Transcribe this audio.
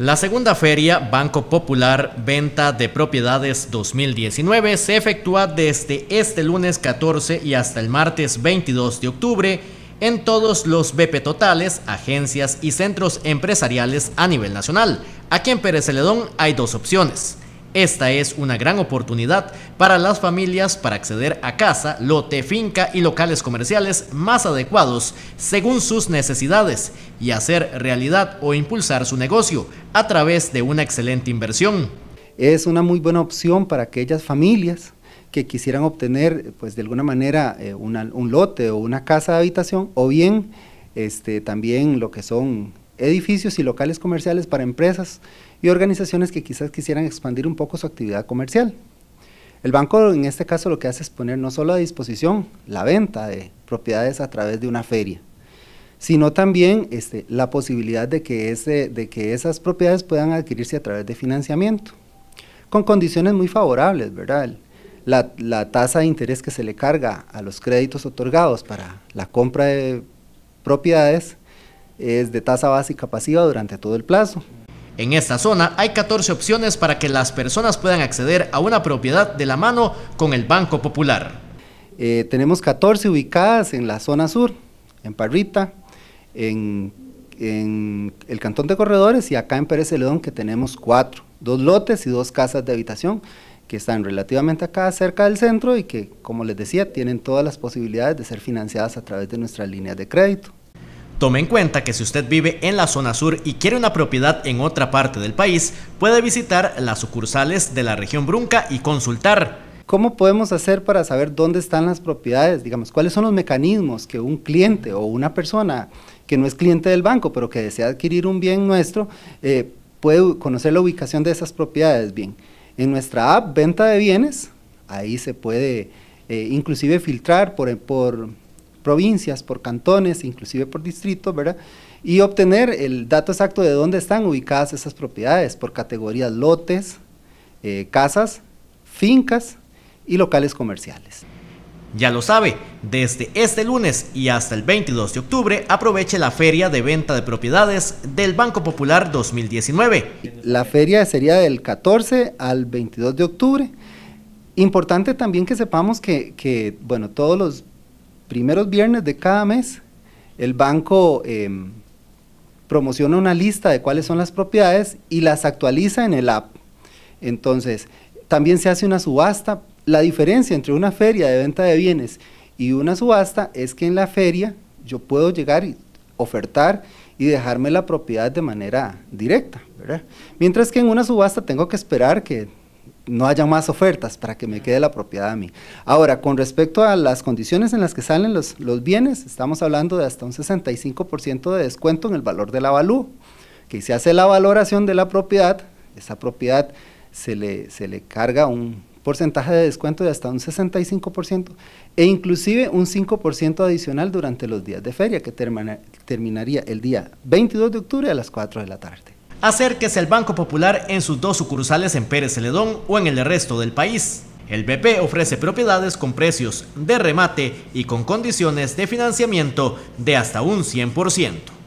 La segunda feria Banco Popular Venta de Propiedades 2019 se efectúa desde este lunes 14 y hasta el martes 22 de octubre en todos los BP totales, agencias y centros empresariales a nivel nacional. Aquí en Pérez Celedón hay dos opciones. Esta es una gran oportunidad para las familias para acceder a casa, lote, finca y locales comerciales más adecuados según sus necesidades y hacer realidad o impulsar su negocio a través de una excelente inversión. Es una muy buena opción para aquellas familias que quisieran obtener, pues de alguna manera, eh, un lote o una casa de habitación, o bien este, también lo que son edificios y locales comerciales para empresas y organizaciones que quizás quisieran expandir un poco su actividad comercial. El banco en este caso lo que hace es poner no solo a disposición la venta de propiedades a través de una feria, sino también este, la posibilidad de que, de que esas propiedades puedan adquirirse a través de financiamiento, con condiciones muy favorables, ¿verdad? La, la tasa de interés que se le carga a los créditos otorgados para la compra de propiedades es de tasa básica pasiva durante todo el plazo. En esta zona hay 14 opciones para que las personas puedan acceder a una propiedad de la mano con el Banco Popular. Eh, tenemos 14 ubicadas en la zona sur, en Parrita, en, el Cantón de Corredores y acá en Pérez León, que tenemos cuatro, dos lotes y dos casas de habitación que están relativamente acá cerca del centro y que, como les decía, tienen todas las posibilidades de ser financiadas a través de nuestras líneas de crédito. Tome en cuenta que si usted vive en la zona sur y quiere una propiedad en otra parte del país, puede visitar las sucursales de la región Brunca y consultar. ¿Cómo podemos hacer para saber dónde están las propiedades? Digamos, ¿cuáles son los mecanismos que un cliente o una persona que no es cliente del banco, pero que desea adquirir un bien nuestro, eh, puede conocer la ubicación de esas propiedades bien? En nuestra app Venta de Bienes, ahí se puede eh, inclusive filtrar por, por provincias, por cantones, inclusive por distrito, ¿verdad? Y obtener el dato exacto de dónde están ubicadas esas propiedades, por categorías lotes, eh, casas, fincas y locales comerciales. Ya lo sabe, desde este lunes y hasta el 22 de octubre aproveche la Feria de Venta de Propiedades del Banco Popular 2019. La feria sería del 14 al 22 de octubre. Importante también que sepamos que bueno, todos los primeros viernes de cada mes, el banco eh, promociona una lista de cuáles son las propiedades y las actualiza en el app. Entonces, también se hace una subasta. La diferencia entre una feria de venta de bienes y una subasta es que en la feria yo puedo llegar y ofertar y dejarme la propiedad de manera directa, Mientras que en una subasta tengo que esperar que no haya más ofertas para que me quede la propiedad a mí. Ahora, con respecto a las condiciones en las que salen los, los bienes, estamos hablando de hasta un 65% de descuento en el valor de la valu, que se hace la valoración de la propiedad, esa propiedad se le, se le carga un porcentaje de descuento de hasta un 65% e inclusive un 5% adicional durante los días de feria, que terminaría el día 22 de octubre a las 4 de la tarde acérquese al Banco Popular en sus dos sucursales en Pérez Celedón o en el resto del país. El BP ofrece propiedades con precios de remate y con condiciones de financiamiento de hasta un 100%.